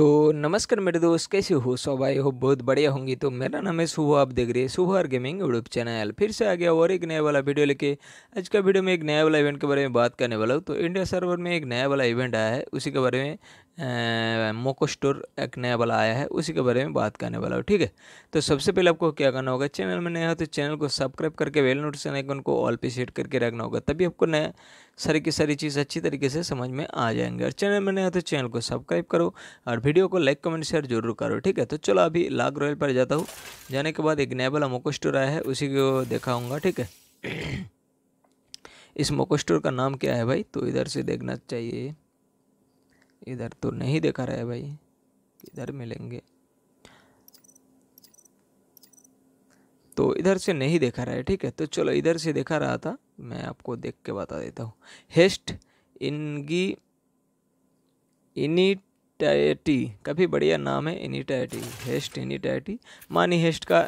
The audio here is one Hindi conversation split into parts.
तो नमस्कार मेरे दोस्त कैसे हो सब आई हो बहुत बढ़िया होंगी तो मेरा नाम है सुबह आप देख रहे हैं सुबह हर गेमिंग यूट्यूब चैनल फिर से आ गया और एक नया वाला वीडियो लेके आज का वीडियो में एक नया वाला इवेंट के बारे में बात करने वाला हूँ तो इंडिया सर्वर में एक नया वाला इवेंट आया है उसी के बारे में मोको स्टोर एक नया वाला आया है उसी के बारे में बात करने वाला हो ठीक है तो सबसे पहले आपको क्या करना होगा चैनल में नया हो तो चैनल को सब्सक्राइब करके वेल नोटिफिकेशन आइकन को ऑल पे सेट करके रखना होगा तभी आपको नया सारी की सारी चीज़ अच्छी तरीके से समझ में आ जाएंगे और चैनल में नया हो तो चैनल को सब्सक्राइब करो और वीडियो को लाइक कमेंट शेयर जरूर करो ठीक है तो चलो अभी लाग रॉयल पर जाता हूँ जाने के बाद एक नया वाला मोको स्टोर आया है उसी को देखाऊँगा ठीक है इस मोको स्टोर का नाम क्या है भाई तो इधर से देखना चाहिए इधर तो नहीं देखा रहा है भाई इधर मिलेंगे तो इधर से नहीं देखा रहा है ठीक है तो चलो इधर से देखा रहा था मैं आपको देख के बता देता हूँ हेस्ट इनगी इनिटाइटी काफ़ी बढ़िया नाम है इनिटाइटी हेस्ट इनिटाइटी मानी हेस्ट का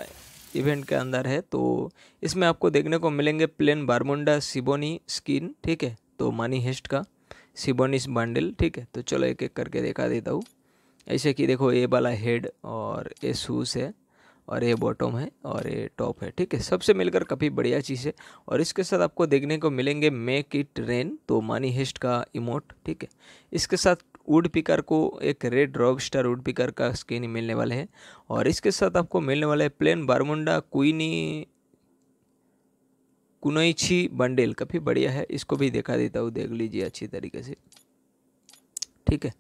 इवेंट के अंदर है तो इसमें आपको देखने को मिलेंगे प्लेन बारमुंडा सिबोनी स्किन ठीक है तो मानी हेस्ट का सिबोनिस बंडल ठीक है तो चलो एक एक करके देखा देता हूँ ऐसे कि देखो ये वाला हेड और ये शूज़ है और ये बॉटम है और ये टॉप है ठीक है सबसे मिलकर काफ़ी बढ़िया चीज़ है और इसके साथ आपको देखने को मिलेंगे मेक इट रेन तो मानी हेस्ट का इमोट ठीक है इसके साथ वुड पिकर को एक red rock star woodpecker का स्किन मिलने वाले हैं और इसके साथ आपको मिलने वाला है प्लेन बारमुंडा क्वीनी कुनैछी बंडेल काफ़ी बढ़िया है इसको भी देखा देता हूँ देख लीजिए अच्छी तरीके से ठीक है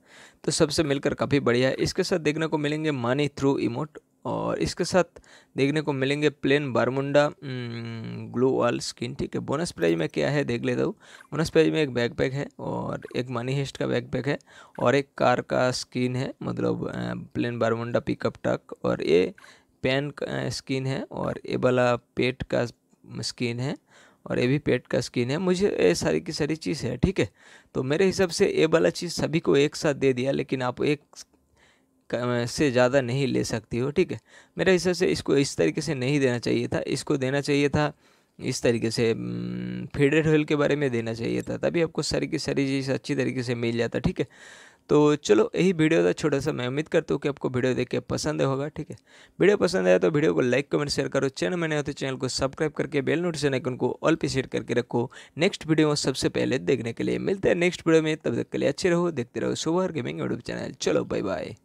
तो सबसे मिलकर काफ़ी बढ़िया है इसके साथ देखने को मिलेंगे मनी थ्रू इमोट और इसके साथ देखने को मिलेंगे plain Bermuda glow wall skin ठीक है बोनस प्राइज में क्या है देख लेता हूँ बोनस प्राइज में एक बैग पैक है और एक मनी हेस्ट का बैग पैक है और एक कार का स्किन है मतलब प्लेन बारमुंडा पिकअप ट्रक और ये पेन स्किन है और ये वाला पेट का स्किन है और ये भी पेट का स्किन है मुझे ये सारी की सारी चीज़ है ठीक है तो मेरे हिसाब से ये वाला चीज़ सभी को एक साथ दे दिया लेकिन आप एक से ज़्यादा नहीं ले सकती हो ठीक है मेरे हिसाब से इसको इस तरीके से नहीं देना चाहिए था इसको देना चाहिए था इस तरीके से फीडेड ऑयल के बारे में देना चाहिए था तभी आपको सारी की सारी चीज़ अच्छी तरीके से मिल जाता ठीक है तो चलो यही वीडियो था छोटा सा मैं उम्मीद करता हूँ कि आपको वीडियो देख के पसंद होगा ठीक है वीडियो पसंद आया तो वीडियो को लाइक कमेंट शेयर करो चैनल में नहीं हो तो चैनल को सब्सक्राइब करके बेल नोटिफिकेशन आइकन को ऑल पे शेयर करके रखो नेक्स्ट वीडियो सबसे पहले देखने के लिए मिलते हैं नेक्स्ट वीडियो में तब तक के लिए अच्छे रहो देखते रहो सुबह गेमिंग यूट्यूब चैनल चलो बाय बाय